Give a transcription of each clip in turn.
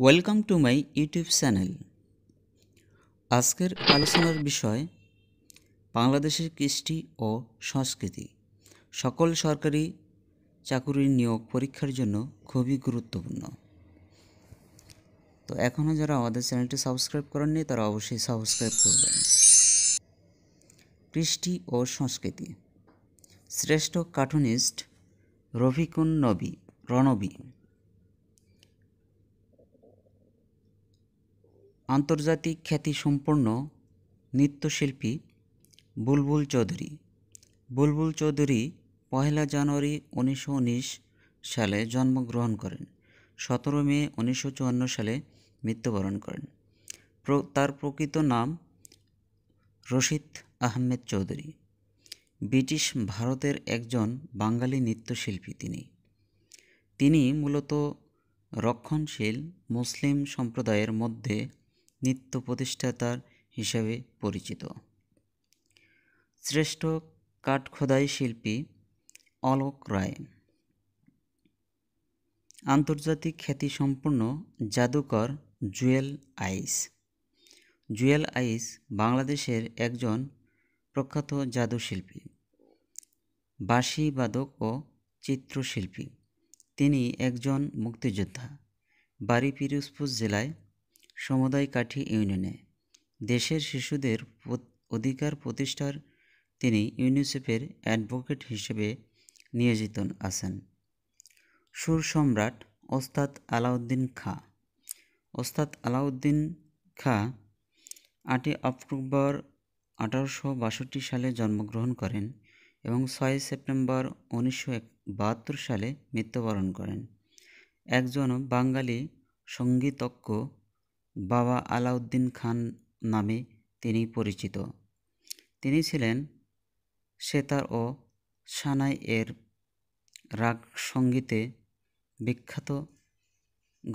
welcome to my YouTube channel আজকের আলোচনার বিষয় বাংলাদেশের কৃষ্টি ও সংস্কৃতি সকল সরকারি চাকুরির নিয়োগ পরীক্ষার জন্য খুবই গুরুত্বপূর্ণ তো এখনও যারা আমাদের চ্যানেলটি সাবস্ক্রাইব করেননি তারা অবশ্যই সাবস্ক্রাইব করবেন কৃষ্টি ও সংস্কৃতি শ্রেষ্ঠ কার্টুনিস্ট রফিকুন নবী রণবী আন্তর্জাতিক খ্যাতিসম্পন্ন নৃত্যশিল্পী বুলবুল চৌধুরী বুলবুল চৌধুরী পহেলা জানুয়ারি উনিশশো উনিশ সালে জন্মগ্রহণ করেন সতেরো মে উনিশশো চুয়ান্ন সালে মৃত্যুবরণ করেন তার প্রকৃত নাম রশিদ আহমেদ চৌধুরী ব্রিটিশ ভারতের একজন বাঙালি নৃত্যশিল্পী তিনি তিনি মূলত রক্ষণশীল মুসলিম সম্প্রদায়ের মধ্যে নৃত্য প্রতিষ্ঠাতার হিসাবে পরিচিত শ্রেষ্ঠ কাঠ খোদাই শিল্পী অলোক রায় আন্তর্জাতিক খ্যাতিসম্পন্ন জাদুকর জুয়েল আইস জুয়েল আইস বাংলাদেশের একজন প্রখ্যাত বাঁশি বাদক ও চিত্রশিল্পী তিনি একজন মুক্তিযোদ্ধা বাড়ি পিরোজপুর জেলায় সমুদায় কাঠি ইউনিয়নে দেশের শিশুদের অধিকার প্রতিষ্ঠার তিনি ইউনিসেফের অ্যাডভোকেট হিসেবে নিয়োজিত আছেন সুর সম্রাট ওস্তাদ আলাউদ্দিন খাঁ ওস্তাদ আলাউদ্দিন খাঁ আটই অক্টোবর আঠারোশো বাষট্টি সালে জন্মগ্রহণ করেন এবং ছয় সেপ্টেম্বর উনিশশো বাহাত্তর সালে মৃত্যুবরণ করেন একজন বাঙালি সঙ্গীতজ্ঞ বাবা আলাউদ্দিন খান নামে তিনি পরিচিত তিনি ছিলেন সেতার ও সানাই এর রাগ সঙ্গীতে বিখ্যাত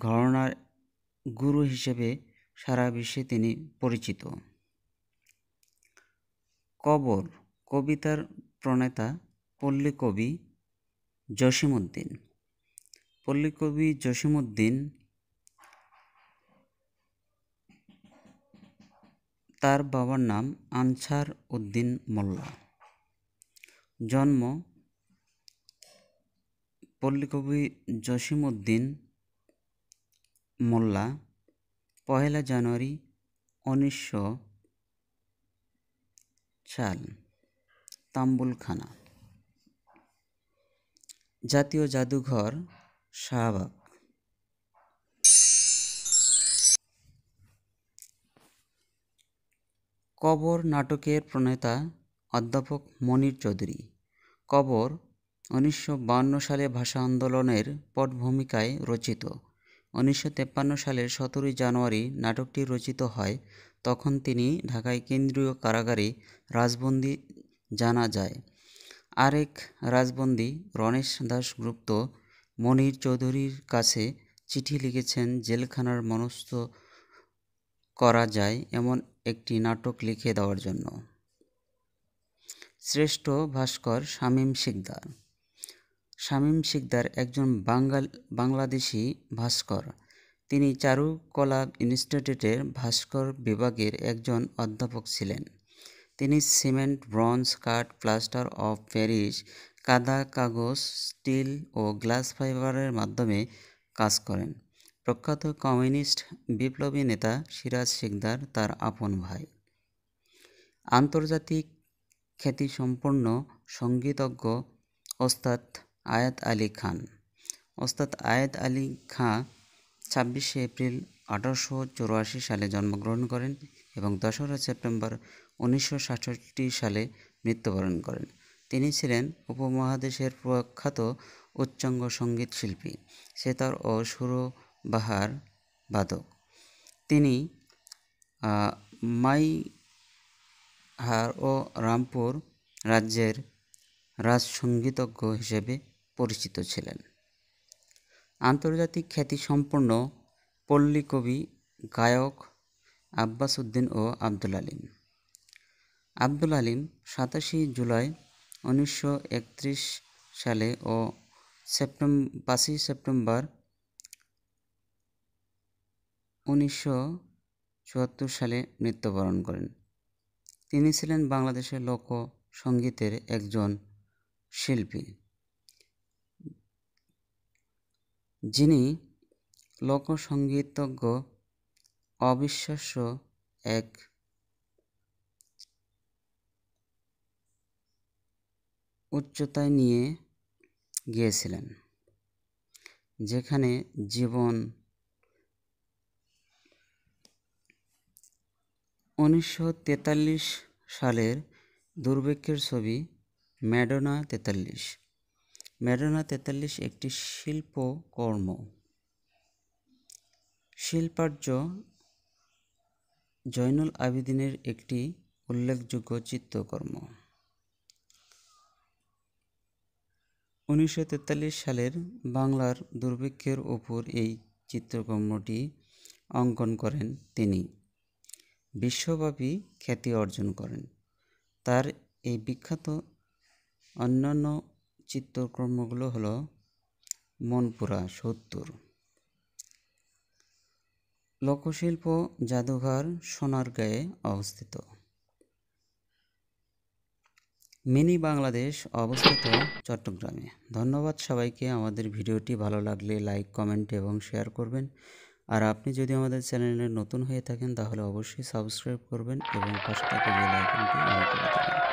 ঘরনার গুরু হিসেবে সারা বিশ্বে তিনি পরিচিত কবর কবিতার প্রণেতা পল্লী কবি জসিমুদ্দিন পল্লী কবি জসিমুদ্দিন তার বাবার নাম আনসার উদ্দিন মোল্লা জন্ম পল্লীকবি জসিম উদ্দিন মোল্লা পহেলা জানুয়ারি উনিশশো সাল তাম্বুলখানা জাতীয় জাদুঘর শাহবাগ কবর নাটকের প্রণেতা অধ্যাপক মনির চৌধুরী কবর উনিশশো সালে ভাষা আন্দোলনের পটভূমিকায় রচিত উনিশশো সালের সতেরোই জানুয়ারি নাটকটি রচিত হয় তখন তিনি ঢাকায় কেন্দ্রীয় কারাগারে রাজবন্দী জানা যায় আরেক রাজবন্দি রণেশ দাশগুপ্ত মনির চৌধুরীর কাছে চিঠি লিখেছেন জেলখানার মনস্থ করা যায় এমন একটি নাটক লিখে দেওয়ার জন্য শ্রেষ্ঠ ভাস্কর শামীম শিকদার শামীম শিকদার একজন বাঙ্গাল বাংলাদেশি ভাস্কর তিনি চারুকলা ইনস্টিটিউটের ভাস্কর বিভাগের একজন অধ্যাপক ছিলেন তিনি সিমেন্ট ব্রঞ্জ কাঠ প্লাস্টার অফ প্যারিস কাদা কাগজ স্টিল ও গ্লাস ফাইবারের মাধ্যমে কাজ করেন প্রখ্যাত কমিউনিস্ট বিপ্লবী নেতা সিরাজ শিকদার তার আপন ভাই আন্তর্জাতিক খ্যাতিসম্পন্ন সঙ্গীতজ্ঞ ওস্তাদ আয়াত আলী খান ওস্তাদ আয়াত আলী খাঁ ছাব্বিশে এপ্রিল আঠারোশো চৌরাশি সালে জন্মগ্রহণ করেন এবং দশরা সেপ্টেম্বর উনিশশো সাতষট্টি সালে মৃত্যুবরণ করেন তিনি ছিলেন উপমহাদেশের প্রখ্যাত উচ্চাঙ্গ সঙ্গীত শিল্পী সেতার ও সুর বাহার বাদক তিনি মাইহার ও রামপুর রাজ্যের রাজসঙ্গীতজ্ঞ হিসেবে পরিচিত ছিলেন আন্তর্জাতিক খ্যাতিসম্পন্ন পল্লী কবি গায়ক আব্বাস উদ্দিন ও আব্দুল আলিম আব্দুল আলিম সাতাশি জুলাই উনিশশো সালে ও সেপ্টেম্বর পাঁচই সেপ্টেম্বর উনিশশো চুয়াত্তর সালে মৃত্যুবরণ করেন তিনি ছিলেন বাংলাদেশের লোক সঙ্গীতের একজন শিল্পী যিনি লোকসঙ্গীতজ্ঞ অবিশ্বাস্য এক উচ্চতায় নিয়ে গিয়েছিলেন যেখানে জীবন উনিশশো তেতাল্লিশ সালের দুর্ভিক্ষের ছবি ম্যাডোনা তেতাল্লিশ ম্যাডোনা তেতাল্লিশ একটি শিল্পকর্ম শিল্পার্য জয়নুল আবেদিনের একটি উল্লেখযোগ্য চিত্রকর্ম উনিশশো সালের বাংলার দুর্ভিক্ষের ওপর এই চিত্রকর্মটি অঙ্কন করেন তিনি বিশ্বব্যাপী খ্যাতি অর্জন করেন তার এই বিখ্যাত অন্যান্য চিত্রকর্মগুলো হলো মনপুরা সত্তর লোকশিল্প জাদুঘর সোনারগাঁয়ে অবস্থিত মিনি বাংলাদেশ অবস্থিত চট্টগ্রামে ধন্যবাদ সবাইকে আমাদের ভিডিওটি ভালো লাগলে লাইক কমেন্ট এবং শেয়ার করবেন আর আপনি যদি আমাদের চ্যানেলে নতুন হয়ে থাকেন তাহলে অবশ্যই সাবস্ক্রাইব করবেন এবং পাশে থাকা বেল আইকনটি অন করে দেবেন